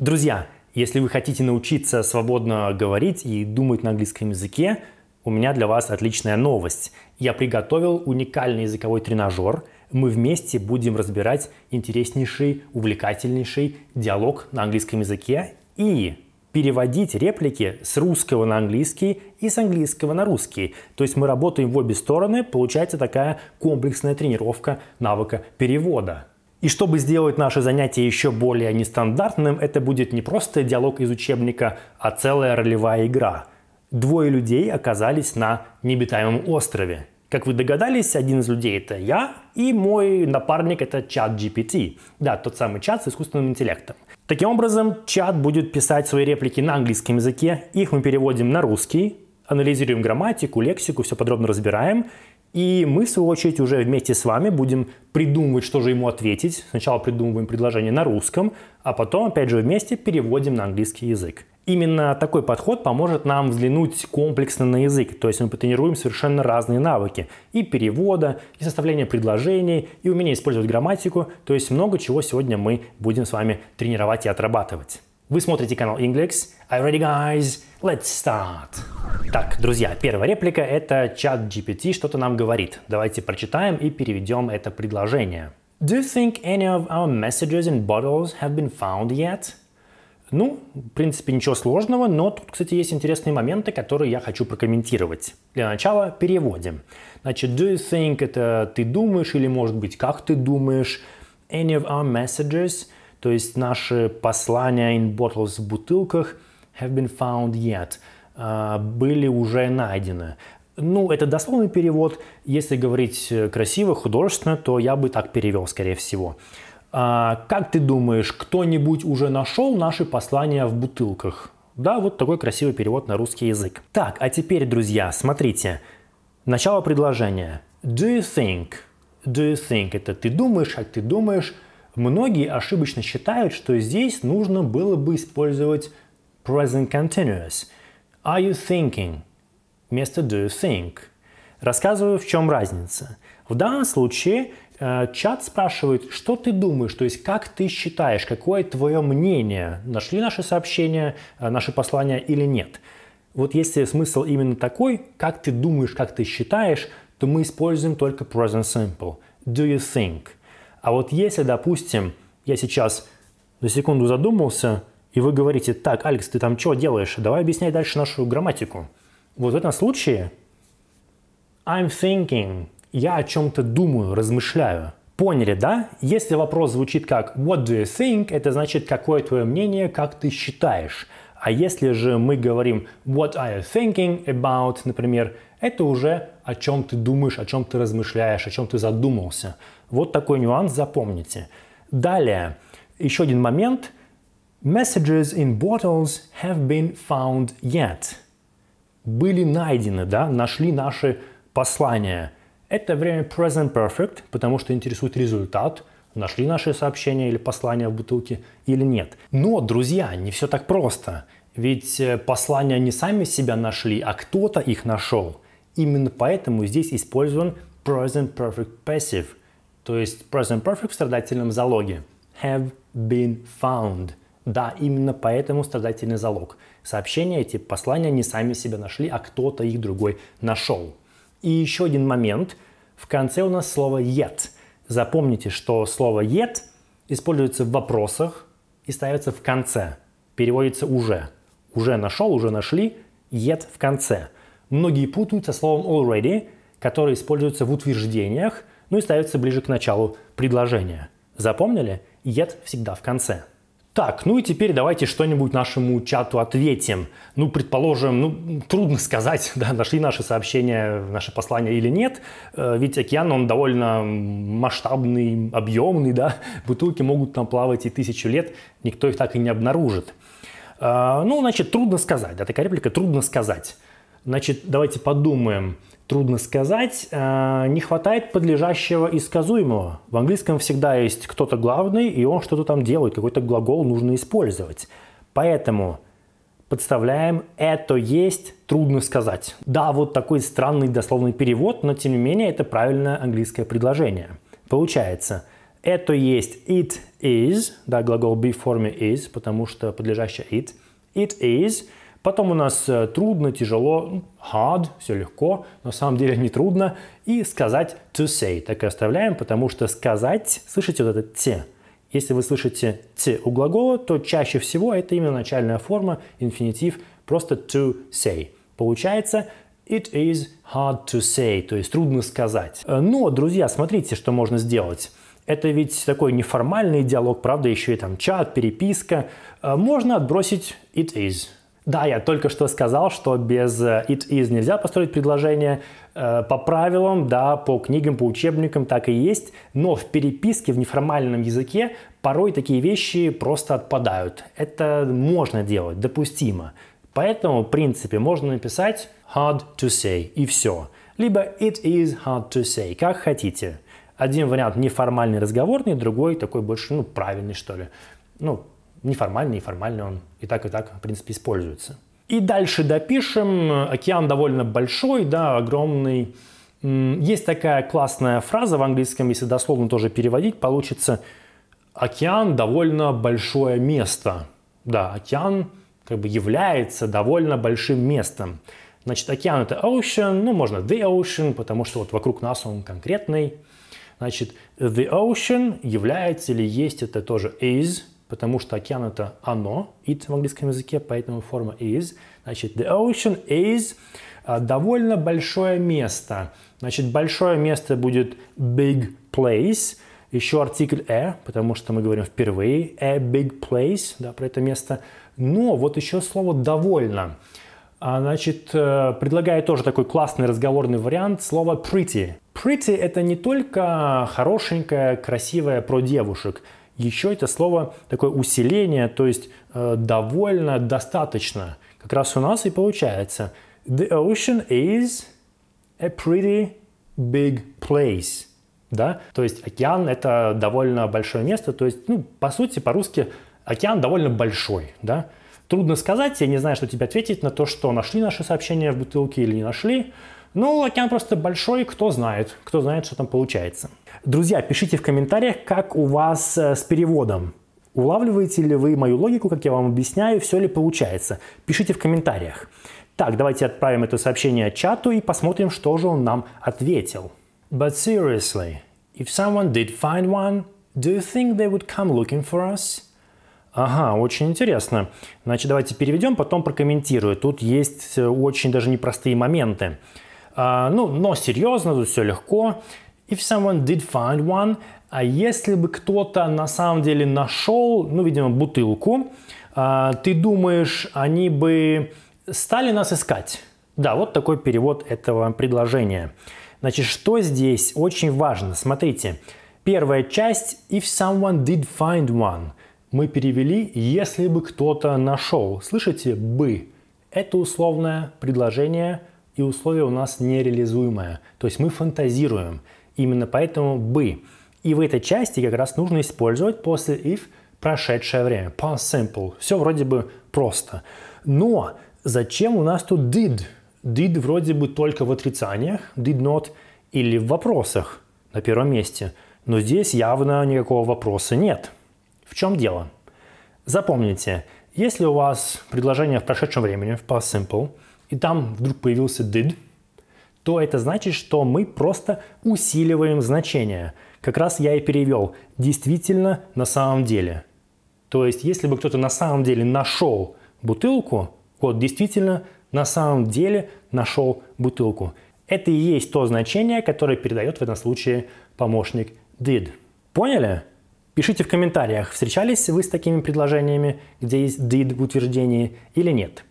Друзья, если вы хотите научиться свободно говорить и думать на английском языке, у меня для вас отличная новость. Я приготовил уникальный языковой тренажер. Мы вместе будем разбирать интереснейший, увлекательнейший диалог на английском языке и переводить реплики с русского на английский и с английского на русский. То есть мы работаем в обе стороны, получается такая комплексная тренировка навыка перевода. И чтобы сделать наше занятие еще более нестандартным, это будет не просто диалог из учебника, а целая ролевая игра. Двое людей оказались на необитаемом острове. Как вы догадались, один из людей это я, и мой напарник это чат GPT. Да, тот самый чат с искусственным интеллектом. Таким образом, чат будет писать свои реплики на английском языке, их мы переводим на русский, анализируем грамматику, лексику, все подробно разбираем, и мы, в свою очередь, уже вместе с вами будем придумывать, что же ему ответить. Сначала придумываем предложение на русском, а потом, опять же, вместе переводим на английский язык. Именно такой подход поможет нам взглянуть комплексно на язык, то есть мы потренируем совершенно разные навыки и перевода, и составления предложений, и умение использовать грамматику, то есть много чего сегодня мы будем с вами тренировать и отрабатывать. Вы смотрите канал Inglex. Are ready, guys? Let's start! Так, друзья, первая реплика — это чат GPT что-то нам говорит. Давайте прочитаем и переведем это предложение. Do you think any of our messages in bottles have been found yet? Ну, в принципе, ничего сложного, но тут, кстати, есть интересные моменты, которые я хочу прокомментировать. Для начала переводим. Значит, do you think — это ты думаешь или, может быть, как ты думаешь? Any of our messages — то есть наши послания in bottles в бутылках have been found yet а, были уже найдены. Ну, это дословный перевод. Если говорить э, красиво, художественно, то я бы так перевел, скорее всего. А, как ты думаешь, кто-нибудь уже нашел наши послания в бутылках? Да, вот такой красивый перевод на русский язык. Так, а теперь, друзья, смотрите. Начало предложения. Do you think? Do you think? Это ты думаешь, как ты думаешь? Многие ошибочно считают, что здесь нужно было бы использовать present continuous. Are you thinking? Вместо do you think? Рассказываю, в чем разница. В данном случае э, чат спрашивает, что ты думаешь, то есть как ты считаешь, какое твое мнение, нашли наши сообщения, э, наши послания или нет. Вот если смысл именно такой, как ты думаешь, как ты считаешь, то мы используем только present simple. Do you think? А вот если, допустим, я сейчас на секунду задумался, и вы говорите, так, Алекс, ты там что делаешь? Давай объясняй дальше нашу грамматику. Вот в этом случае I'm thinking, я о чем-то думаю, размышляю. Поняли, да? Если вопрос звучит как What do you think? Это значит, какое твое мнение, как ты считаешь. А если же мы говорим What are you thinking about, например, это уже о чем ты думаешь, о чем ты размышляешь, о чем ты задумался. Вот такой нюанс запомните. Далее, еще один момент. Messages in bottles have been found yet. Были найдены, да, нашли наши послания. Это время present perfect, потому что интересует результат, нашли наши сообщения или послания в бутылке или нет. Но, друзья, не все так просто. Ведь э, послания не сами себя нашли, а кто-то их нашел. Именно поэтому здесь использован present perfect passive – то есть present perfect в страдательном залоге. Have been found. Да, именно поэтому страдательный залог. Сообщения, эти послания не сами себя нашли, а кто-то их другой нашел. И еще один момент. В конце у нас слово yet. Запомните, что слово yet используется в вопросах и ставится в конце. Переводится уже. Уже нашел, уже нашли, yet в конце. Многие путают со словом already, которое используется в утверждениях, ну и ставится ближе к началу предложения. Запомнили? Yet всегда в конце. Так, ну и теперь давайте что-нибудь нашему чату ответим. Ну, предположим, ну, трудно сказать, да, нашли наши сообщения, наши послания или нет, э, ведь океан, он довольно масштабный, объемный, да, бутылки могут там плавать и тысячу лет, никто их так и не обнаружит. Э, ну, значит, трудно сказать, да, такая реплика «трудно сказать». Значит, давайте подумаем. Трудно сказать. Э, не хватает подлежащего и сказуемого. В английском всегда есть кто-то главный, и он что-то там делает. Какой-то глагол нужно использовать. Поэтому подставляем «это есть» трудно сказать. Да, вот такой странный дословный перевод, но тем не менее это правильное английское предложение. Получается «это есть» «it is», да, глагол be в форме «is», потому что подлежащее «it», «it is», Потом у нас э, трудно, тяжело, ну, hard, все легко, на самом деле не трудно. И сказать to say так и оставляем, потому что сказать, слышите вот это те. Если вы слышите те у глагола, то чаще всего это именно начальная форма, инфинитив, просто to say. Получается it is hard to say, то есть трудно сказать. Э, но, друзья, смотрите, что можно сделать. Это ведь такой неформальный диалог, правда, еще и там чат, переписка. Э, можно отбросить it is да, я только что сказал, что без it э, is нельзя построить предложение. Э, по правилам, да, по книгам, по учебникам так и есть. Но в переписке в неформальном языке порой такие вещи просто отпадают. Это можно делать, допустимо. Поэтому, в принципе, можно написать hard to say и все. Либо it is hard to say, как хотите. Один вариант неформальный разговорный, другой такой больше, ну, правильный, что ли. Ну, неформально, неформально он и так, и так, в принципе, используется. И дальше допишем. Океан довольно большой, да, огромный. Есть такая классная фраза в английском, если дословно тоже переводить, получится «океан – довольно большое место». Да, океан как бы является довольно большим местом. Значит, океан – это ocean, ну, можно the ocean, потому что вот вокруг нас он конкретный. Значит, the ocean является или есть это тоже is – потому что океан это оно, it в английском языке, поэтому форма is. Значит, the ocean is а, довольно большое место. Значит, большое место будет big place. Еще артикль a, «э», потому что мы говорим впервые a «э», big place, да, про это место. Но вот еще слово довольно. А, значит, э, предлагаю тоже такой классный разговорный вариант слово pretty. Pretty – это не только хорошенькое, красивое про девушек – еще это слово такое усиление, то есть э, довольно, достаточно. Как раз у нас и получается. The ocean is a pretty big place. Да? То есть океан это довольно большое место, то есть, ну, по сути, по-русски океан довольно большой, да. Трудно сказать, я не знаю, что тебе ответить на то, что нашли наши сообщения в бутылке или не нашли. Ну, океан просто большой, кто знает, кто знает, что там получается. Друзья, пишите в комментариях, как у вас э, с переводом. Улавливаете ли вы мою логику, как я вам объясняю, все ли получается? Пишите в комментариях. Так, давайте отправим это сообщение чату и посмотрим, что же он нам ответил. But seriously, if someone did find one, do you think they would come looking for us? Ага, очень интересно. Значит, давайте переведем, потом прокомментирую. Тут есть э, очень даже непростые моменты. А, ну, но серьезно, тут все легко. If someone did find one, а если бы кто-то на самом деле нашел, ну, видимо, бутылку, а, ты думаешь, они бы стали нас искать? Да, вот такой перевод этого предложения. Значит, что здесь очень важно? Смотрите, первая часть «If someone did find one» мы перевели «Если бы кто-то нашел». Слышите «бы»? Это условное предложение – и условие у нас нереализуемое. То есть мы фантазируем. Именно поэтому «бы». И в этой части как раз нужно использовать после «if» прошедшее время. Past simple. Все вроде бы просто. Но зачем у нас тут «did»? «Did» вроде бы только в отрицаниях, «did not» или в вопросах на первом месте. Но здесь явно никакого вопроса нет. В чем дело? Запомните, если у вас предложение в прошедшем времени, в past simple – и там вдруг появился did, то это значит, что мы просто усиливаем значение. Как раз я и перевел «действительно на самом деле». То есть, если бы кто-то на самом деле нашел бутылку, вот действительно на самом деле нашел бутылку. Это и есть то значение, которое передает в этом случае помощник did. Поняли? Пишите в комментариях, встречались вы с такими предложениями, где есть did в утверждении или нет.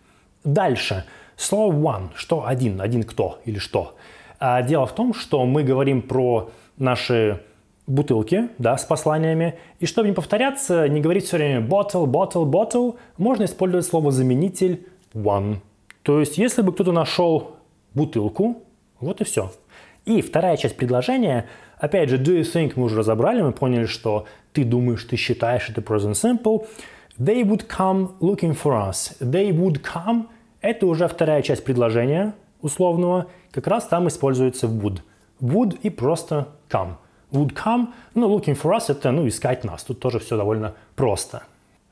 Дальше. Слово one, что один, один кто или что. А дело в том, что мы говорим про наши бутылки да, с посланиями. И чтобы не повторяться, не говорить все время bottle, bottle, bottle, можно использовать слово заменитель one. То есть, если бы кто-то нашел бутылку, вот и все. И вторая часть предложения, опять же, do you think мы уже разобрали, мы поняли, что ты думаешь, ты считаешь, это present simple. They would come looking for us. They would come – это уже вторая часть предложения условного, как раз там используется would. Would и просто come. Would come, ну, looking for us – это, ну, искать нас. Тут тоже все довольно просто.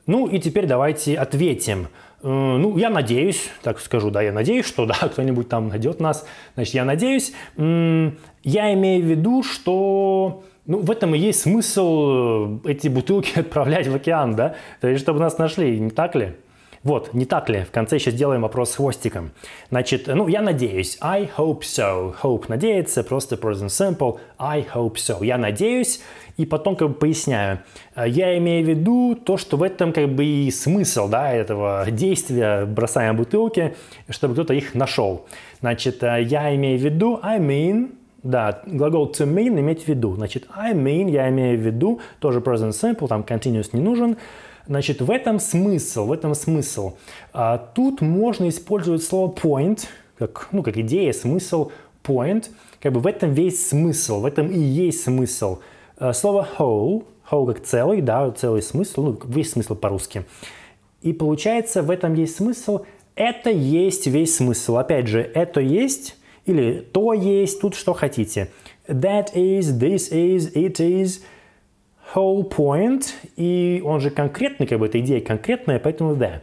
Ну и теперь давайте ответим. Э, ну, я надеюсь, так скажу, да, я надеюсь, что, да, кто-нибудь там найдет нас. Значит, я надеюсь. Я имею в виду, что ну, в этом и есть смысл э, эти бутылки отправлять в океан, да? То есть, чтобы нас нашли, не так ли? Вот, не так ли? В конце еще сделаем вопрос с хвостиком. Значит, ну, я надеюсь. I hope so. Hope надеется, просто present simple. I hope so. Я надеюсь. И потом как бы поясняю. Э, я имею в виду то, что в этом как бы и смысл, да, этого действия, бросаем бутылки, чтобы кто-то их нашел. Значит, э, я имею в виду, I mean, да, глагол to mean иметь в виду. Значит, I mean, я имею в виду, тоже present simple, там continuous не нужен. Значит, в этом смысл, в этом смысл. А, тут можно использовать слово point, как, ну, как идея, смысл point. Как бы в этом весь смысл, в этом и есть смысл. А, слово whole, whole как целый, да, целый смысл, ну, весь смысл по-русски. И получается, в этом есть смысл. Это есть весь смысл. Опять же, это есть или то есть, тут что хотите. That is, this is, it is – whole point, и он же конкретный, как бы эта идея конкретная, поэтому да.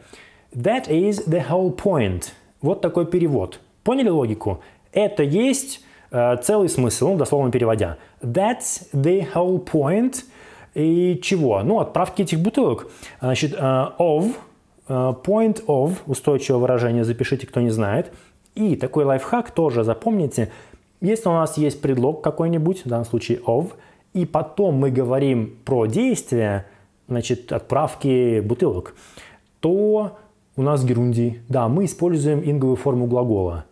That is the whole point. Вот такой перевод. Поняли логику? Это есть э, целый смысл, ну, дословно переводя. That's the whole point. И чего? Ну, отправки этих бутылок. Значит, э, of, э, point of, устойчивое выражение, запишите, кто не знает. И такой лайфхак тоже запомните. Если у нас есть предлог какой-нибудь, в данном случае of – и потом мы говорим про действия, значит, отправки бутылок, то у нас герундий. Да, мы используем инговую форму глагола.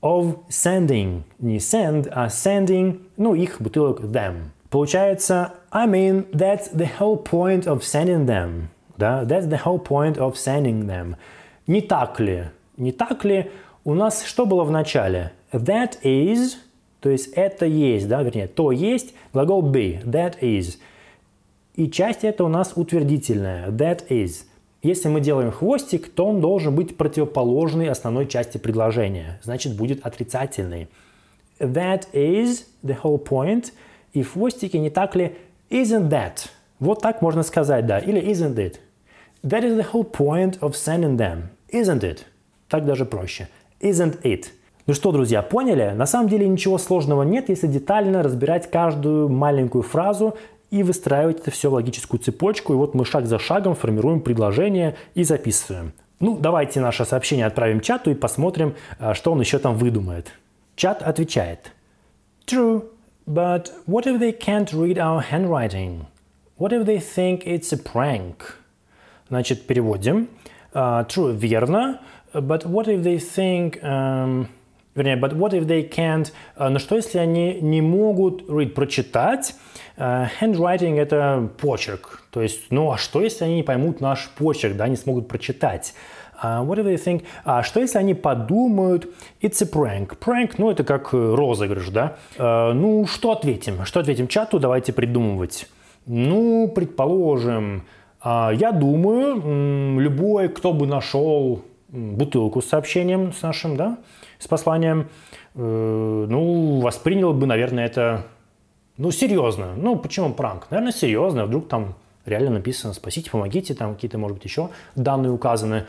Of sending. Не send, а sending, ну, их бутылок them. Получается, I mean, that's the whole point of sending them. Да, that's the whole point of sending them. Не так ли? Не так ли? У нас что было в начале? That is то есть это есть, да, вернее, то есть, глагол be, that is. И часть это у нас утвердительная, that is. Если мы делаем хвостик, то он должен быть противоположной основной части предложения, значит будет отрицательный. That is the whole point. И в хвостике не так ли isn't that? Вот так можно сказать, да, или isn't it? That is the whole point of sending them, isn't it? Так даже проще. Isn't it? Ну что, друзья, поняли? На самом деле ничего сложного нет, если детально разбирать каждую маленькую фразу и выстраивать это все в логическую цепочку. И вот мы шаг за шагом формируем предложение и записываем. Ну, давайте наше сообщение отправим чату и посмотрим, э, что он еще там выдумает. Чат отвечает. True, but what if they can't read our handwriting? What if they think it's a prank? Значит, переводим. Uh, true, верно. But what if they think... Um, вернее, but what if they can't, э, но ну что если они не могут read, прочитать, э, handwriting – это почерк, то есть, ну а что если они не поймут наш почерк, да, не смогут прочитать? Uh, what do they think? А uh, что если они подумают, it's a prank. Prank, ну это как розыгрыш, да? Uh, ну что ответим? Что ответим чату? Давайте придумывать. Ну, предположим, uh, я думаю, любой, кто бы нашел бутылку с сообщением с нашим, да, с посланием, э, ну, воспринял бы, наверное, это, ну, серьезно. Ну, почему пранк? Наверное, серьезно. Вдруг там реально написано «спасите, помогите», там какие-то, может быть, еще данные указаны.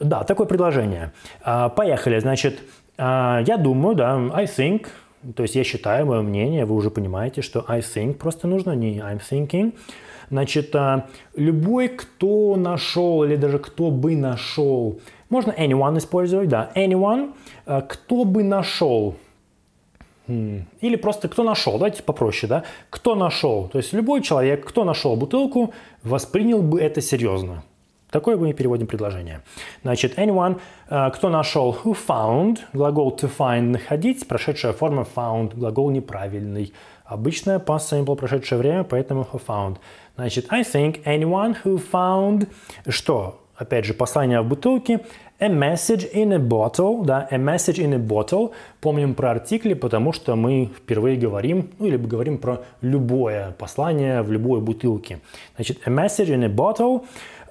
Да, такое предложение. А, поехали. Значит, а, я думаю, да, I think, то есть я считаю, мое мнение, вы уже понимаете, что I think просто нужно, не I'm thinking. Значит, а, любой, кто нашел или даже кто бы нашел можно anyone использовать, да, anyone, э, кто бы нашел, хм, или просто кто нашел, давайте попроще, да, кто нашел, то есть любой человек, кто нашел бутылку, воспринял бы это серьезно. Такое мы переводим предложение. Значит, anyone, э, кто нашел, who found, глагол to find, находить, прошедшая форма found, глагол неправильный. Обычная past simple, прошедшее время, поэтому who found. Значит, I think anyone who found, что? опять же, послание в бутылке, a message in a bottle, да, a message in a bottle. Помним про артикли, потому что мы впервые говорим, ну, или говорим про любое послание в любой бутылке. Значит, a message in a bottle.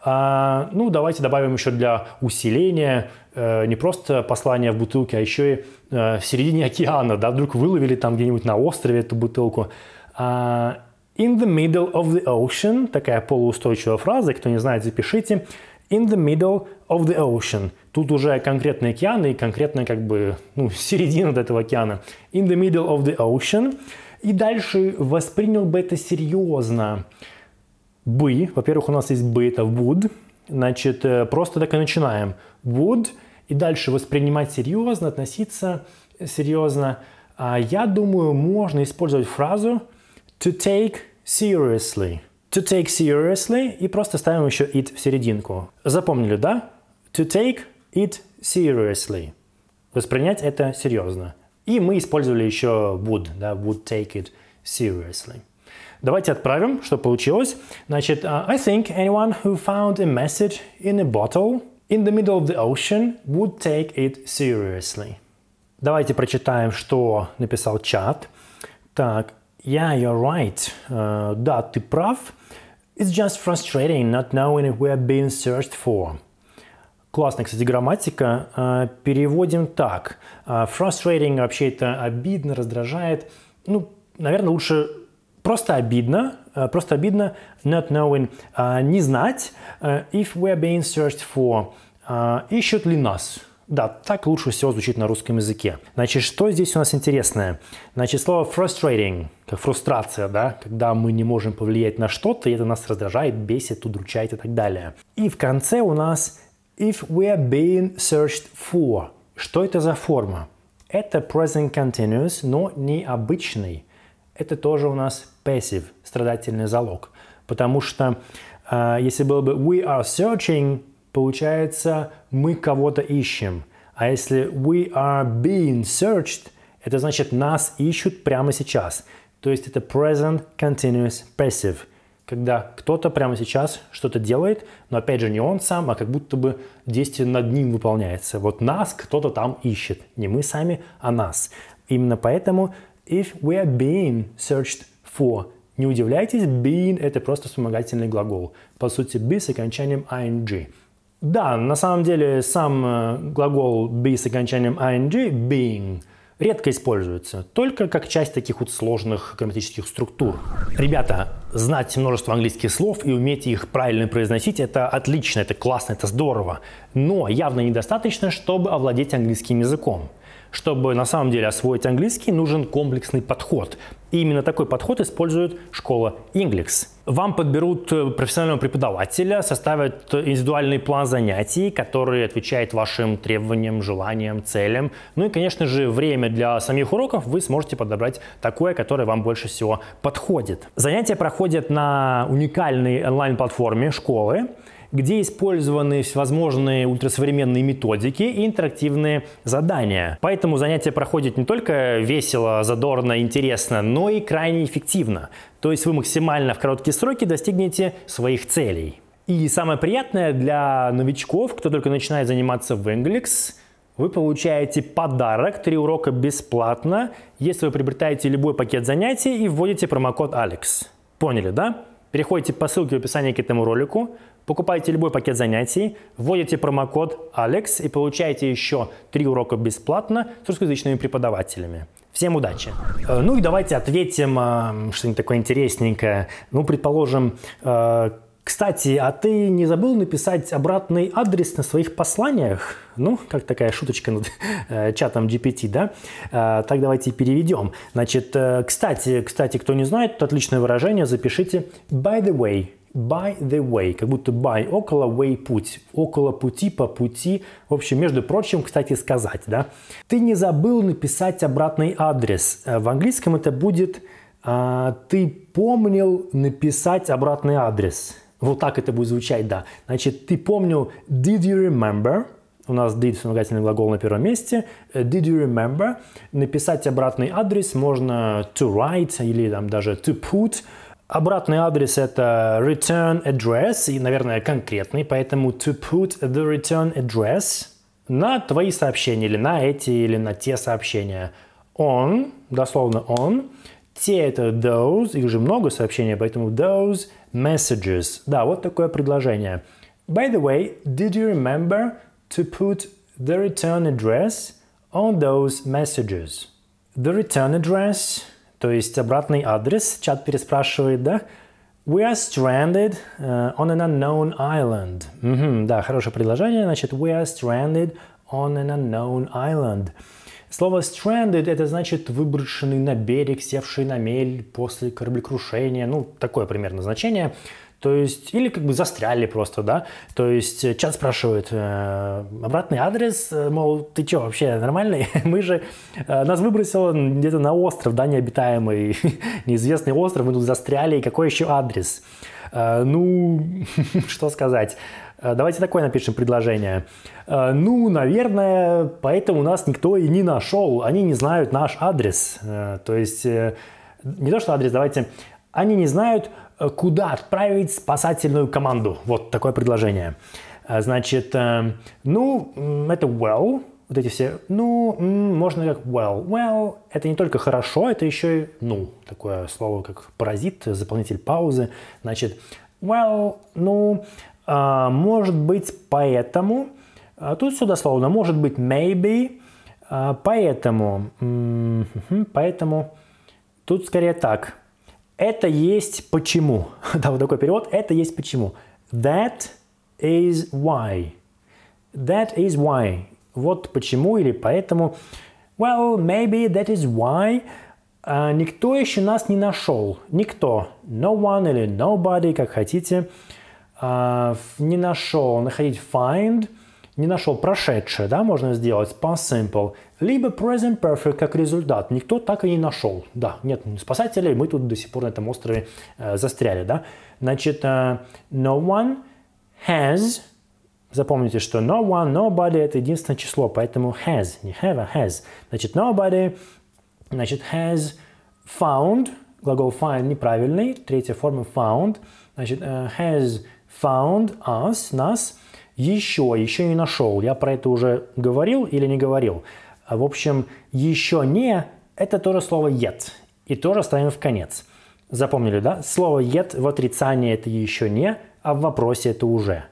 А, ну, давайте добавим еще для усиления э, не просто послание в бутылке, а еще и э, в середине океана, да, вдруг выловили там где-нибудь на острове эту бутылку. А, in the middle of the ocean, такая полуустойчивая фраза, кто не знает, запишите in the middle of the ocean. Тут уже конкретный океан и конкретная как бы ну, середина вот этого океана. In the middle of the ocean. И дальше воспринял бы это серьезно. Бы. Во-первых, у нас есть бы, это would. Значит, э, просто так и начинаем. Would. И дальше воспринимать серьезно, относиться серьезно. А я думаю, можно использовать фразу to take seriously – to take seriously и просто ставим еще it в серединку. Запомнили, да? To take it seriously. Воспринять это серьезно. И мы использовали еще would, да, would take it seriously. Давайте отправим, что получилось. Значит, I think anyone who found a message in a bottle in the middle of the ocean would take it seriously. Давайте прочитаем, что написал чат. Так, yeah, you're right. Uh, да, ты прав. It's just frustrating not knowing if we're being searched for. Классная, кстати, грамматика. А, переводим так. А, frustrating вообще это обидно, раздражает. Ну, наверное, лучше просто обидно, а, просто обидно not knowing, не знать if we're being searched for, ищут ли нас. Да, так лучше всего звучит на русском языке. Значит, что здесь у нас интересное? Значит, слово frustrating, как фрустрация, да, когда мы не можем повлиять на что-то, и это нас раздражает, бесит, удручает и так далее. И в конце у нас if we're being searched for. Что это за форма? Это present continuous, но необычный. Это тоже у нас passive, страдательный залог. Потому что э, если было бы we are searching, получается мы кого-то ищем. А если we are being searched, это значит нас ищут прямо сейчас. То есть это present continuous passive, когда кто-то прямо сейчас что-то делает, но опять же не он сам, а как будто бы действие над ним выполняется. Вот нас кто-то там ищет, не мы сами, а нас. Именно поэтому if we are being searched for, не удивляйтесь, being – это просто вспомогательный глагол. По сути, be с окончанием ing. Да, на самом деле сам э, глагол be с окончанием ing, being, редко используется, только как часть таких вот сложных грамматических структур. Ребята, знать множество английских слов и уметь их правильно произносить – это отлично, это классно, это здорово, но явно недостаточно, чтобы овладеть английским языком. Чтобы на самом деле освоить английский, нужен комплексный подход. И именно такой подход использует школа Inglix. Вам подберут э, профессионального преподавателя, составят индивидуальный план занятий, который отвечает вашим требованиям, желаниям, целям. Ну и, конечно же, время для самих уроков вы сможете подобрать такое, которое вам больше всего подходит. Занятия проходят на уникальной онлайн-платформе школы где использованы всевозможные ультрасовременные методики и интерактивные задания. Поэтому занятие проходит не только весело, задорно, интересно, но и крайне эффективно. То есть вы максимально в короткие сроки достигнете своих целей. И самое приятное для новичков, кто только начинает заниматься в Englix, вы получаете подарок, три урока бесплатно, если вы приобретаете любой пакет занятий и вводите промокод Алекс. Поняли, да? Переходите по ссылке в описании к этому ролику, Покупайте любой пакет занятий, вводите промокод Алекс и получаете еще три урока бесплатно с русскоязычными преподавателями. Всем удачи! Э, ну и давайте ответим э, что-нибудь такое интересненькое. Ну, предположим, э, кстати, а ты не забыл написать обратный адрес на своих посланиях? Ну, как такая шуточка над чатом GPT, да? так давайте переведем. Значит, кстати, кстати, кто не знает, отличное выражение, запишите by the way by the way, как будто by, около way, путь, около пути, по пути. В общем, между прочим, кстати сказать, да, ты не забыл написать обратный адрес. Э, в английском это будет а, ты помнил написать обратный адрес. Вот так это будет звучать, да. Значит, ты помнил did you remember? У нас did вспомогательный глагол на первом месте. «Э, did you remember? Написать обратный адрес можно to write или там даже to put. Обратный адрес это return address и, наверное, конкретный, поэтому to put the return address на твои сообщения или на эти или на те сообщения. On, дословно on, те это those, их же много сообщений, поэтому those messages. Да, вот такое предложение. By the way, did you remember to put the return address on those messages? The return address то есть обратный адрес, чат переспрашивает, да? We are stranded uh, on an unknown island. Mm-hmm, да, хорошее предложение. Значит, we are stranded on an unknown island. Слово stranded это значит выброшенный на берег, севший на мель после кораблекрушения. Ну, такое примерно значение. То есть, или как бы застряли просто, да. То есть, э, чат спрашивает э, обратный адрес, э, мол, ты что, вообще нормальный? Мы же, э, нас выбросило где-то на остров, да, необитаемый, неизвестный остров, мы тут застряли, и какой еще адрес? Э, ну, что сказать. Э, давайте такое напишем предложение. Ну, наверное, поэтому нас никто и не нашел. Они не знают наш адрес. То есть, не то что адрес, давайте. Они не знают, Э, куда отправить спасательную команду. Вот такое предложение. А, значит, э, ну, это well, вот эти все, ну, можно как well. Well – это не только хорошо, это еще и ну, такое слово, как паразит, заполнитель паузы. Значит, well, ну, а, может быть, поэтому, а, тут сюда словно может быть, maybe, поэтому, хм, поэтому, тут скорее так – это есть почему. Да, вот такой перевод. Это есть почему. That is why. That is why. Вот почему или поэтому. Well, maybe that is why. А никто еще нас не нашел. Никто. No one или nobody, как хотите. А, не нашел. Находить find – не нашел прошедшее, да, можно сделать past simple, либо present perfect как результат. Никто так и не нашел. Да, нет спасателей, мы тут до сих пор на этом острове э, застряли, да. Значит, э, no one has, запомните, что no one, nobody – это единственное число, поэтому has, не have, а has. Значит, nobody, значит, has found, глагол find неправильный, третья форма found, значит, э, has found us, нас, еще, еще не нашел. Я про это уже говорил или не говорил. В общем, еще не – это тоже слово yet. И тоже ставим в конец. Запомнили, да? Слово yet в отрицании – это еще не, а в вопросе – это уже.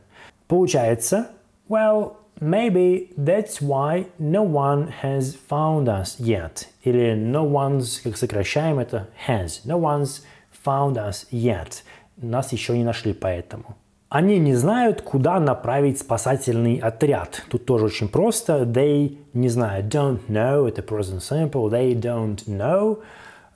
Получается, well, maybe that's why no one has found us yet. Или no one's, как сокращаем это, has. No one's found us yet. Нас еще не нашли поэтому. Они не знают, куда направить спасательный отряд. Тут тоже очень просто. They не знают. Don't know. Это present simple. They don't know.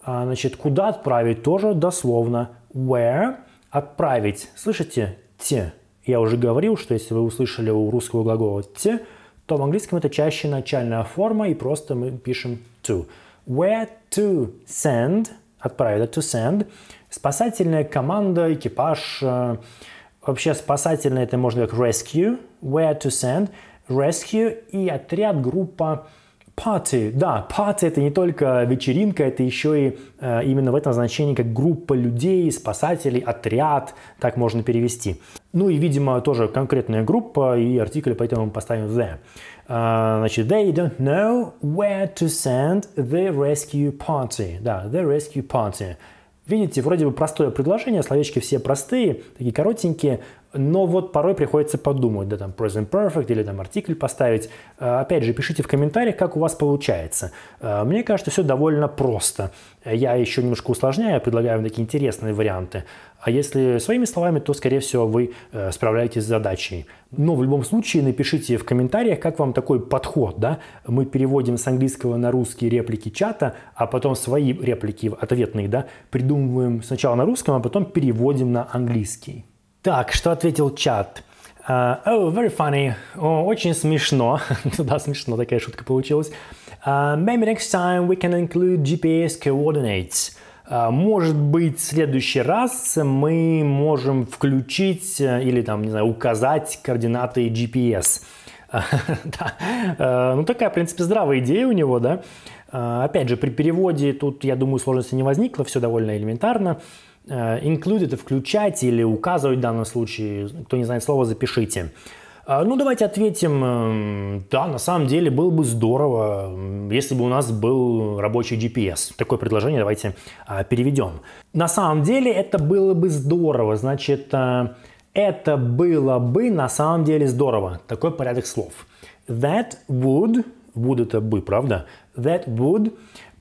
А, значит, куда отправить тоже дословно. Where отправить. Слышите? Те. Я уже говорил, что если вы услышали у русского глагола те, то в английском это чаще начальная форма, и просто мы пишем to. Where to send. Отправить to send. Спасательная команда, экипаж, э, Вообще спасательное это можно как rescue, where to send, rescue и отряд, группа party. Да, party это не только вечеринка, это еще и э, именно в этом значении как группа людей, спасателей, отряд, так можно перевести. Ну и, видимо, тоже конкретная группа и артикль, поэтому поставим the. Uh, значит, they don't know where to send the rescue party. Да, the rescue party. Видите, вроде бы простое предложение, словечки все простые, такие коротенькие, но вот порой приходится подумать, да, там, present perfect или там артикль поставить. Э, опять же, пишите в комментариях, как у вас получается. Э, мне кажется, все довольно просто. Я еще немножко усложняю, предлагаю вам такие интересные варианты. А если своими словами, то, скорее всего, вы э, справляетесь с задачей. Но в любом случае напишите в комментариях, как вам такой подход, да? Мы переводим с английского на русский реплики чата, а потом свои реплики ответные, да, придумываем сначала на русском, а потом переводим на английский. Так, что ответил чат? Uh, oh, very funny. Oh, очень смешно. да, смешно, такая шутка получилась. Uh, maybe next time we can include GPS coordinates. Uh, может быть, в следующий раз мы можем включить э, или там, не знаю, указать координаты GPS. да. Э, ну, такая, в принципе, здравая идея у него, да. Опять же, при переводе тут, я думаю, сложности не возникло, все довольно элементарно. Э, Include – это включать или указывать в данном случае. Кто не знает слова, запишите. А, ну, давайте ответим, эм, да, на самом деле было бы здорово, если бы у нас был рабочий GPS. Такое предложение давайте а, переведем. На самом деле это было бы здорово, значит, э, это было бы на самом деле здорово. Такой порядок слов. That would, would это бы, правда? That would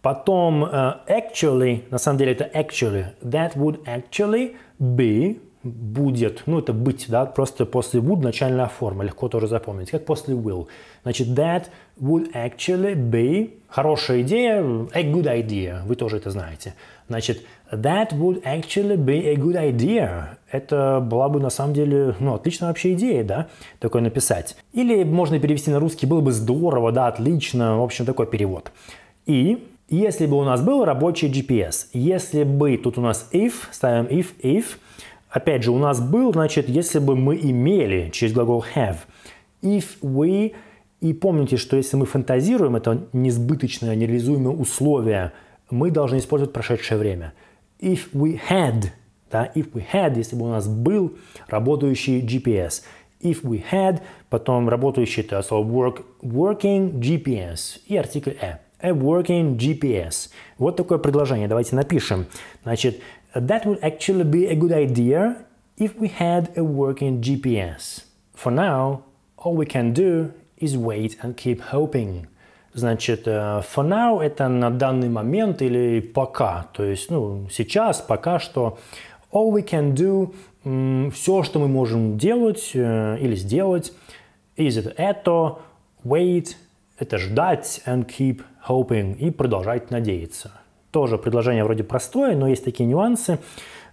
Потом э, actually, на самом деле это actually, that would actually be, будет, ну это быть, да, просто после would начальная форма, легко тоже запомнить, как после will. Значит, that would actually be, хорошая идея, a good idea, вы тоже это знаете. Значит, that would actually be a good idea, это была бы на самом деле, ну, отличная вообще идея, да, такое написать. Или можно перевести на русский, было бы здорово, да, отлично, в общем, такой перевод. И если бы у нас был рабочий GPS, если бы тут у нас if, ставим if, if, опять же, у нас был, значит, если бы мы имели через глагол have. If we, и помните, что если мы фантазируем, это несбыточное, нереализуемое условие, мы должны использовать прошедшее время. If we had, да, if we had, если бы у нас был работающий GPS. If we had, потом работающий, это слово work, working, GPS и артикль e a working GPS. Вот такое предложение. Давайте напишем. Значит, that would actually be a good idea if we had a working GPS. For now, all we can do is wait and keep hoping. Значит, э, for now это на данный момент или пока. То есть, ну, сейчас, пока что. All we can do, все, что мы можем делать э, или сделать, is it это, wait, это ждать and keep hoping и продолжать надеяться. Тоже предложение вроде простое, но есть такие нюансы.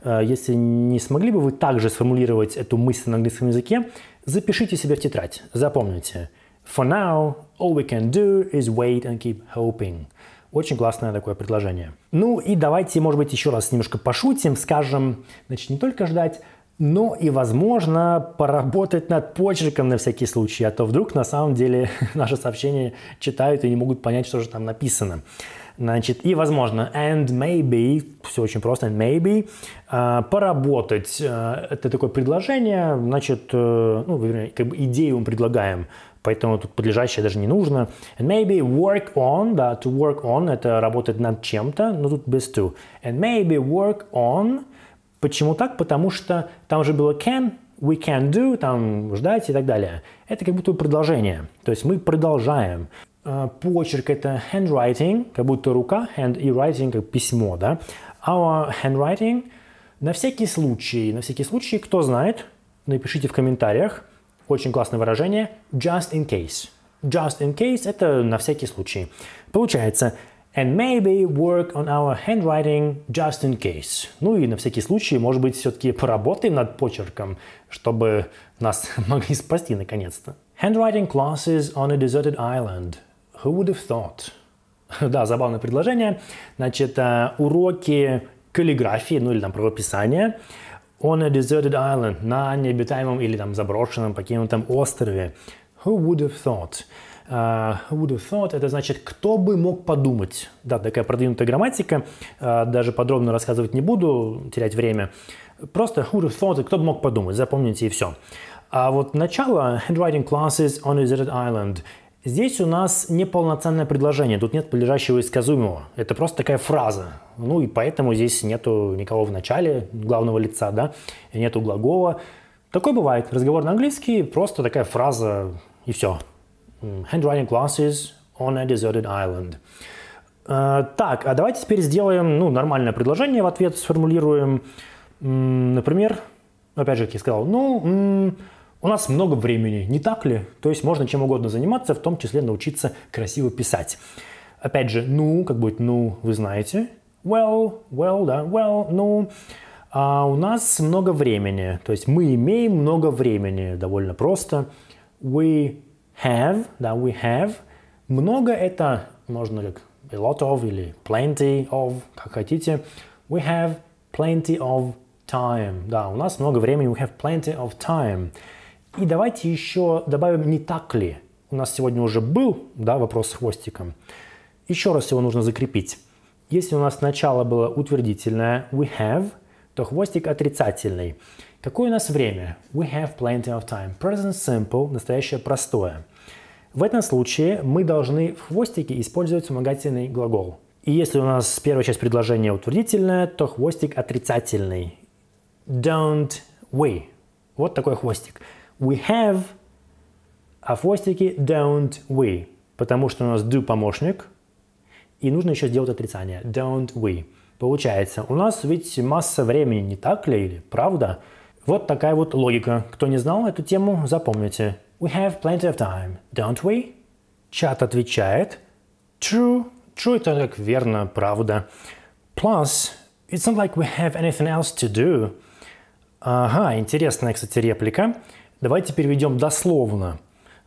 Э, если не смогли бы вы также сформулировать эту мысль на английском языке, запишите себе в тетрадь, запомните. For now, all we can do is wait and keep hoping. Очень классное такое предложение. Ну и давайте, может быть, еще раз немножко пошутим, скажем, значит, не только ждать, ну и, возможно, поработать над почерком на всякий случай, а то вдруг на самом деле наши сообщения читают и не могут понять, что же там написано. Значит, и, возможно, and maybe, все очень просто, and maybe, э, поработать. Э, это такое предложение, значит, э, ну, как бы идею мы предлагаем, поэтому тут подлежащее даже не нужно. And maybe work on, да, to work on, это работать над чем-то, но ну, тут без to. And maybe work on – Почему так? Потому что там же было can, we can do, там ждать и так далее. Это как будто продолжение. То есть мы продолжаем. А, почерк это handwriting, как будто рука, hand и writing как письмо, да. Our handwriting на всякий случай, на всякий случай, кто знает, напишите в комментариях. Очень классное выражение. Just in case. Just in case – это на всякий случай. Получается, and maybe work on our handwriting just in case. Ну и на всякий случай, может быть, все-таки поработаем над почерком, чтобы нас могли спасти наконец-то. Handwriting classes on a deserted island. Who would have thought? да, забавное предложение. Значит, э, уроки каллиграфии, ну или там правописания on a deserted island, на необитаемом или там заброшенном покинутом острове. Who would have thought? А, Would have thought – это значит «кто бы мог подумать». Да, такая продвинутая грамматика, а, даже подробно рассказывать не буду, терять время. Просто «would have thought» – «кто бы мог подумать», запомните и все. А вот начало «handwriting classes on deserted Island» Здесь у нас неполноценное предложение, тут нет подлежащего исказуемого. Это просто такая фраза. Ну и поэтому здесь нету никого в начале, главного лица, да, нету глагола. Такое бывает. Разговор на английский, просто такая фраза и все handwriting glasses on a deserted island. Э, так, а давайте теперь сделаем ну, нормальное предложение в ответ, сформулируем. Например, ну, опять же, как я сказал, ну, у нас много времени, не так ли? То есть можно чем угодно заниматься, в том числе научиться красиво писать. Опять же, ну, как будет ну, вы знаете. Well, well, да, well, ну. А у нас много времени, то есть мы имеем много времени, довольно просто. We have, да, we have. Много это можно как a lot of или plenty of, как хотите. We have plenty of time. Да, у нас много времени, we have plenty of time. И давайте еще добавим не так ли. У нас сегодня уже был да, вопрос с хвостиком. Еще раз его нужно закрепить. Если у нас сначала было утвердительное we have, то хвостик отрицательный. Какое у нас время? We have plenty of time. Present simple, настоящее простое. В этом случае мы должны в хвостике использовать вспомогательный глагол. И если у нас первая часть предложения утвердительная, то хвостик отрицательный. Don't we. Вот такой хвостик. We have, а хвостики don't we. Потому что у нас do помощник, и нужно еще сделать отрицание. Don't we. Получается, у нас ведь масса времени, не так ли? Или правда? Правда? Вот такая вот логика. Кто не знал эту тему, запомните. We have plenty of time, don't we? Чат отвечает. True. True – это как верно, правда. Plus, it's not like we have anything else to do. Ага, интересная, кстати, реплика. Давайте переведем дословно.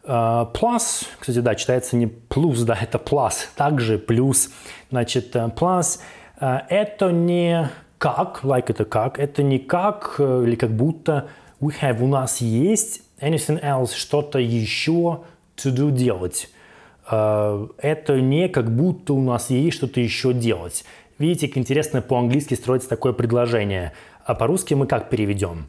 Uh, plus, кстати, да, читается не плюс, да, это plus, также плюс. Значит, э, plus uh, – это не как, like это как, это не как э, или как будто we have, у нас есть anything else, что-то еще to do делать. Э, это не как будто у нас есть что-то еще делать. Видите, как интересно по-английски строится такое предложение, а по-русски мы как переведем?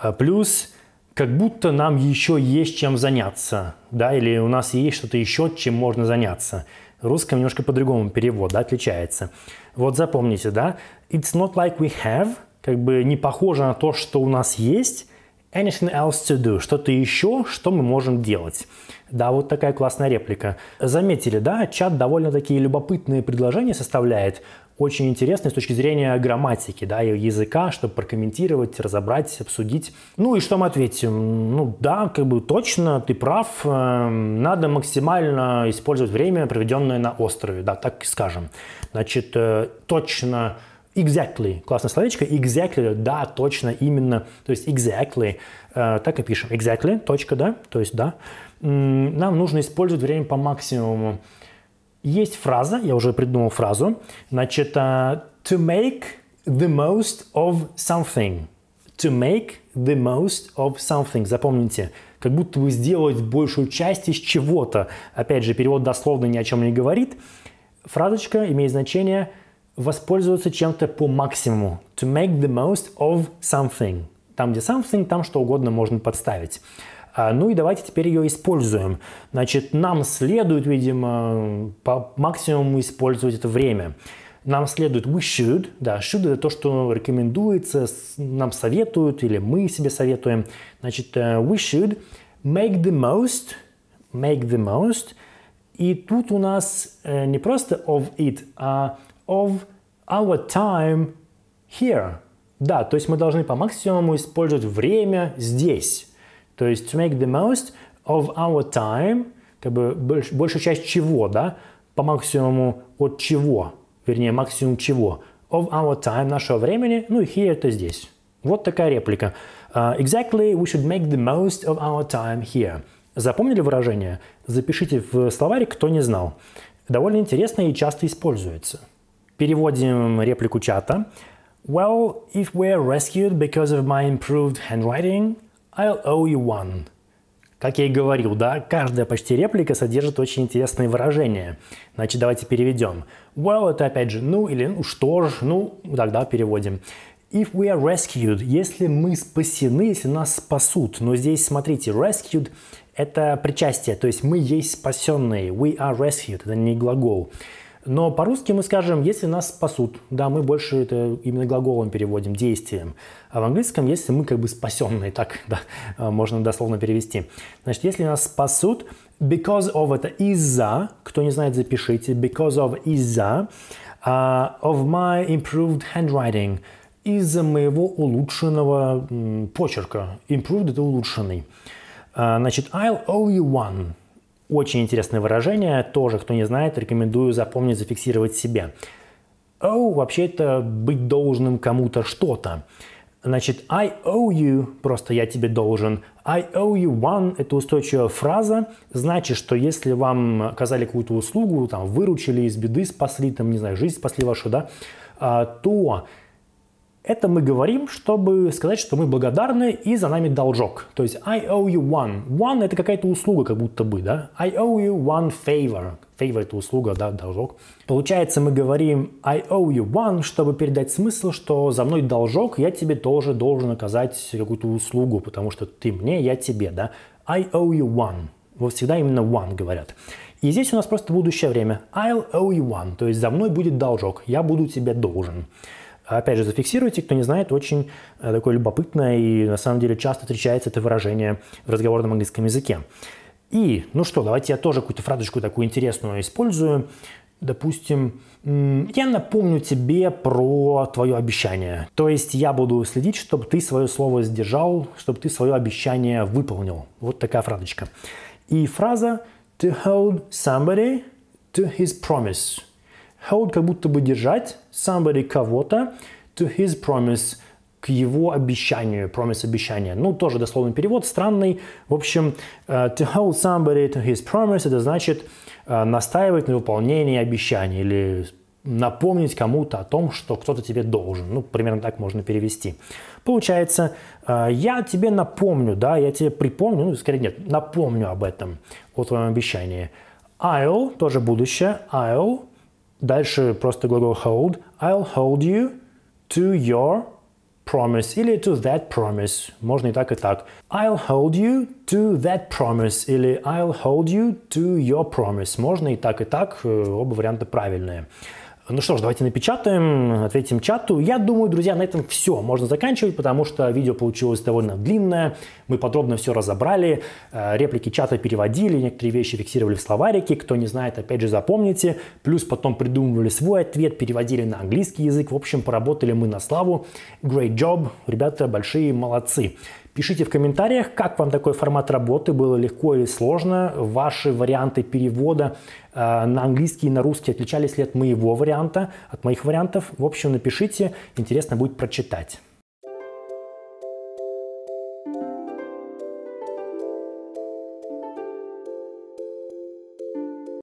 Э, плюс как будто нам еще есть чем заняться, да, или у нас есть что-то еще, чем можно заняться русском немножко по-другому перевод, да, отличается. Вот запомните, да, it's not like we have, как бы не похоже на то, что у нас есть, anything else to do, что-то еще, что мы можем делать. Да, вот такая классная реплика. Заметили, да, чат довольно такие любопытные предложения составляет очень интересный с точки зрения грамматики, да, ее языка, чтобы прокомментировать, разобрать, обсудить. Ну и что мы ответим? Ну да, как бы точно, ты прав, эм, надо максимально использовать время, проведенное на острове, да, так скажем. Значит, э, точно Exactly. Классное словечко. Exactly. Да, точно, именно. То есть exactly. Э, так и пишем. Exactly. Точка, да? То есть да. Нам нужно использовать время по максимуму. Есть фраза, я уже придумал фразу, значит, э, to make the most of something. To make the most of something. Запомните, как будто бы сделать большую часть из чего-то. Опять же, перевод дословно ни о чем не говорит. Фразочка имеет значение воспользоваться чем-то по максимуму. To make the most of something. Там, где something, там что угодно можно подставить. А, ну и давайте теперь ее используем. Значит, нам следует, видимо, по максимуму использовать это время. Нам следует we should, да, should это то, что рекомендуется, нам советуют или мы себе советуем. Значит, э, we should make the most, make the most. И тут у нас э, не просто of it, а of our time here. Да, то есть мы должны по максимуму использовать время здесь. То есть to make the most of our time, как бы больш, большую часть чего, да, по максимуму от чего, вернее максимум чего, of our time, нашего времени, ну и here то здесь. Вот такая реплика. Uh, exactly, we should make the most of our time here. Запомнили выражение? Запишите в словарик, кто не знал. Довольно интересно и часто используется. Переводим реплику чата. Well, if we're rescued because of my improved handwriting, I'll owe you one. Как я и говорил, да, каждая почти реплика содержит очень интересные выражения. Значит, давайте переведем. Well, это опять же ну или ну что ж, ну тогда переводим. If we are rescued, если мы спасены, если нас спасут. Но здесь, смотрите, rescued – это причастие, то есть мы есть спасенные. We are rescued – это не глагол. Но по-русски мы скажем, если нас спасут, да, мы больше это именно глаголом переводим, действием. А в английском, если мы как бы спасенные, так да, а, можно дословно перевести. Значит, если нас спасут, because of это из-за, кто не знает, запишите, because of из-за, uh, of my improved handwriting, из-за моего улучшенного почерка. Improved – это улучшенный. Uh, значит, I'll owe you one – очень интересное выражение, тоже, кто не знает, рекомендую запомнить, зафиксировать себе. Owe вообще это быть должным кому-то что-то. Значит, I owe you, просто я тебе должен. I owe you one – это устойчивая фраза. Значит, что если вам оказали какую-то услугу, там, выручили из беды, спасли, там, не знаю, жизнь спасли вашу, да, а, то это мы говорим, чтобы сказать, что мы благодарны и за нами должок. То есть I owe you one. One это какая-то услуга, как будто бы, да? I owe you one favor. Favor это услуга, да, должок. Получается, мы говорим I owe you one, чтобы передать смысл, что за мной должок, я тебе тоже должен оказать какую-то услугу, потому что ты мне, я тебе, да? I owe you one. Вот всегда именно one говорят. И здесь у нас просто будущее время. I'll owe you one, то есть за мной будет должок, я буду тебе должен. Опять же, зафиксируйте, кто не знает, очень э, такое любопытное и на самом деле часто встречается это выражение в разговорном английском языке. И, ну что, давайте я тоже какую-то фразочку такую интересную использую. Допустим, я напомню тебе про твое обещание. То есть я буду следить, чтобы ты свое слово сдержал, чтобы ты свое обещание выполнил. Вот такая фразочка. И фраза to hold somebody to his promise – Hold как будто бы держать somebody кого-то to his promise к его обещанию, promise обещания. Ну, тоже дословный перевод, странный. В общем, uh, to hold somebody to his promise, это значит uh, настаивать на выполнении обещаний или напомнить кому-то о том, что кто-то тебе должен. Ну, примерно так можно перевести. Получается, э, я тебе напомню, да, я тебе припомню, ну, скорее нет, напомню об этом, о твоем обещании. I'll, тоже будущее, I'll Дальше просто глагол hold. I'll hold you to your promise или to that promise. Можно и так, и так. I'll hold you to that promise или I'll hold you to your promise. Можно и так, и так. Э, оба варианта правильные. Ну что ж, давайте напечатаем, ответим чату. Я думаю, друзья, на этом все. Можно заканчивать, потому что видео получилось довольно длинное. Мы подробно все разобрали. Э, реплики чата переводили, некоторые вещи фиксировали в словарике. Кто не знает, опять же, запомните. Плюс потом придумывали свой ответ, переводили на английский язык. В общем, поработали мы на славу. Great job. Ребята большие молодцы. Пишите в комментариях, как вам такой формат работы, было легко или сложно, ваши варианты перевода э, на английский и на русский отличались ли от моего варианта, от моих вариантов. В общем, напишите, интересно будет прочитать.